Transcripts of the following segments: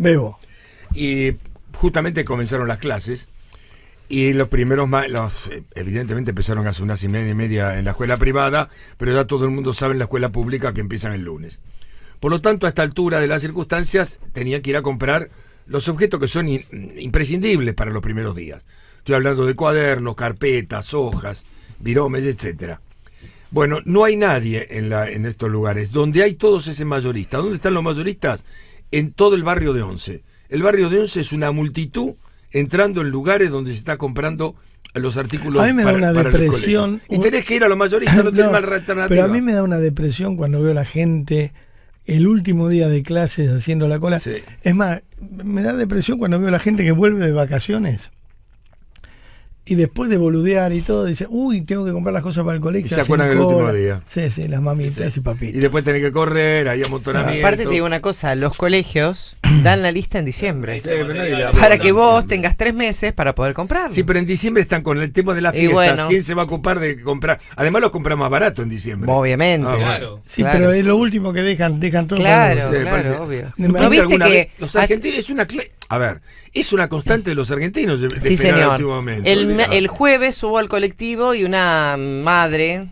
Veo. Y justamente comenzaron las clases y los primeros eh, evidentemente empezaron hace y media y media en la escuela privada, pero ya todo el mundo sabe en la escuela pública que empiezan el lunes. Por lo tanto, a esta altura de las circunstancias, tenían que ir a comprar los objetos que son imprescindibles para los primeros días. Estoy hablando de cuadernos, carpetas, hojas, viromes, etcétera. Bueno, no hay nadie en, la, en estos lugares. Donde hay todos ese mayorista. ¿Dónde están los mayoristas? en todo el barrio de Once. El barrio de Once es una multitud entrando en lugares donde se está comprando los artículos. A mí me da una depresión. Y tenés que ir a los mayoristas, ah, Pero a mí me da una depresión cuando veo a la gente el último día de clases haciendo la cola. Es más, me da depresión cuando veo a la gente que vuelve de vacaciones y después de boludear y todo, dice, uy, tengo que comprar las cosas para el colegio. Y se acuerdan el último día. Sí, sí, las mamitas y papitas. Y después tenés que correr, hay amontonamiento. Aparte te digo una cosa, los colegios dan la lista en diciembre. para que vos tengas tres meses para poder comprar. Sí, pero en diciembre están con el tema de las fiestas. ¿Quién se va a ocupar de comprar? Además los compran más barato en diciembre. Obviamente. Ah, sí, pero es lo último que dejan, dejan todo. Claro, claro, obvio. ¿No viste que los argentinos es una a ver, es una constante de los argentinos. sí, señor. el, jueves subo al colectivo y una madre,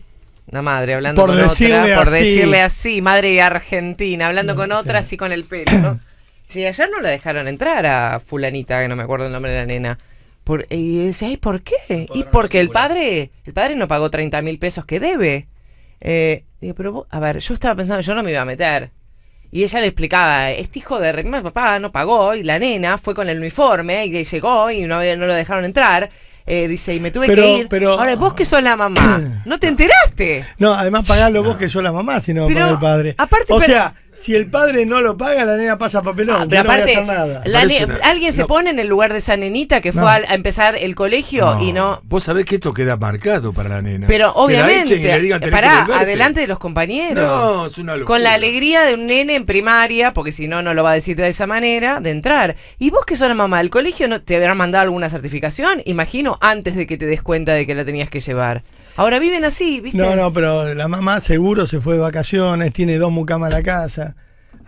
una madre hablando con otra, por decirle así, madre argentina, hablando con otra así con el pelo, ¿no? Si sí, ayer no la dejaron entrar a fulanita, que no me acuerdo el nombre de la nena. Por, y decía, ¿y por qué? Y porque el padre, el padre no pagó 30 mil pesos que debe. Eh, digo, pero vos, a ver, yo estaba pensando, yo no me iba a meter. Y ella le explicaba, este hijo de mi papá no pagó y la nena fue con el uniforme y llegó y no, no lo dejaron entrar. Eh, dice, y me tuve que ir. Ahora, vos que sos la mamá, ¿no te enteraste? No, además pagalo vos que sos la mamá, sino no el padre. Aparte, pero, si el padre no lo paga, la nena pasa papelón. Ah, no voy hacer nada. alguien se pone en el lugar de esa nenita que fue a, empezar el colegio y no. Vos sabés que esto queda marcado para la nena. Pero obviamente. para adelante de los compañeros. No, es una locura. Con la alegría de un nene en primaria, porque si no, no lo va a decir de esa manera, de entrar. Y vos que sos la mamá del colegio, no, ¿te habrán mandado alguna certificación? Imagino, antes de que te des cuenta de que la tenías que llevar. Ahora viven así, ¿viste? No, no, pero la mamá seguro se fue de vacaciones, tiene dos mucamas a la casa.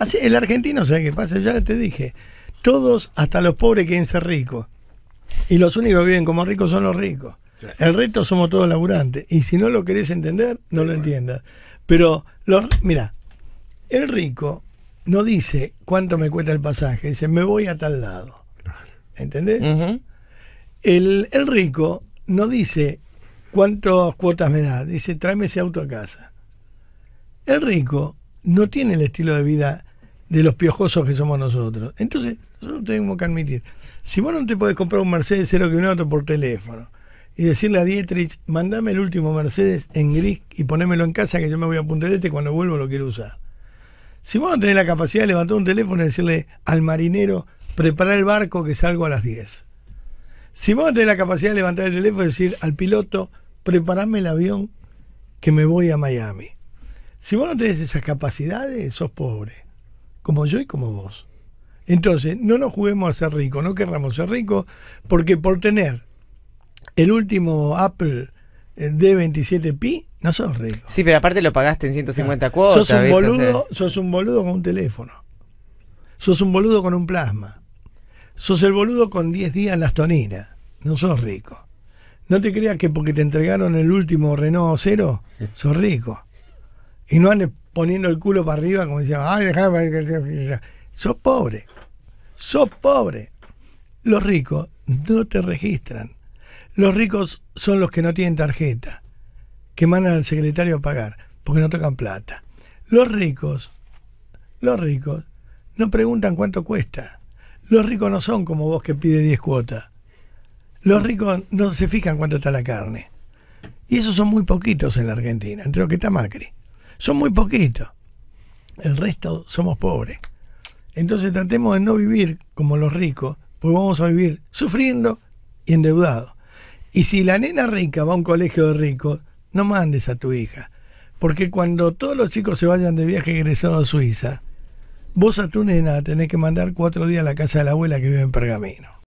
Así, el argentino, sabe qué pasa? Ya te dije, todos, hasta los pobres, quieren ser ricos. Y los únicos que viven como ricos son los ricos. El resto somos todos laburantes. Y si no lo querés entender, no lo entiendas. Pero, los, mira, el rico no dice cuánto me cuesta el pasaje, dice me voy a tal lado. ¿Entendés? el, el, rico no dice cuántas cuotas me da, dice tráeme ese auto a casa. El rico no tiene el estilo de vida de los piojosos que somos nosotros. Entonces, nosotros tenemos que admitir, si vos no te podés comprar un Mercedes 0 otro por teléfono y decirle a Dietrich, mandame el último Mercedes en gris y ponémelo en casa que yo me voy a Punta del Este y cuando vuelvo lo quiero usar. Si vos no tenés la capacidad de levantar un teléfono y decirle al marinero, prepara el barco que salgo a las 10. Si vos no tenés la capacidad de levantar el teléfono y decir al piloto, preparame el avión que me voy a Miami. Si vos no tenés esas capacidades, sos pobre como yo y como vos. Entonces, no nos juguemos a ser ricos, no querramos ser ricos, porque por tener el último Apple eh, D27pi, no sos rico. Sí, pero aparte lo pagaste en 150 cuotas. Sos un, boludo, sos un boludo con un teléfono. Sos un boludo con un plasma. Sos el boludo con 10 días en las toninas. No sos rico. No te creas que porque te entregaron el último Renault Cero, sos rico. Y no han poniendo el culo para arriba, como decía, ay, déjame. Sos pobre. Sos pobre. Los ricos no te registran. Los ricos son los que no tienen tarjeta, que mandan al secretario a pagar, porque no tocan plata. Los ricos, los ricos, no preguntan cuánto cuesta. Los ricos no son como vos que pide 10 cuotas. Los ricos no se fijan cuánto está la carne. Y esos son muy poquitos en la Argentina, entre los que está Macri son muy poquitos. El resto somos pobres. Entonces tratemos de no vivir como los ricos, pues vamos a vivir sufriendo y endeudados. Y si la nena rica va a un colegio de ricos, no mandes a tu hija. Porque cuando todos los chicos se vayan de viaje egresado a Suiza, vos a tu nena tenés que mandar cuatro días a la casa de la abuela que vive en Pergamino.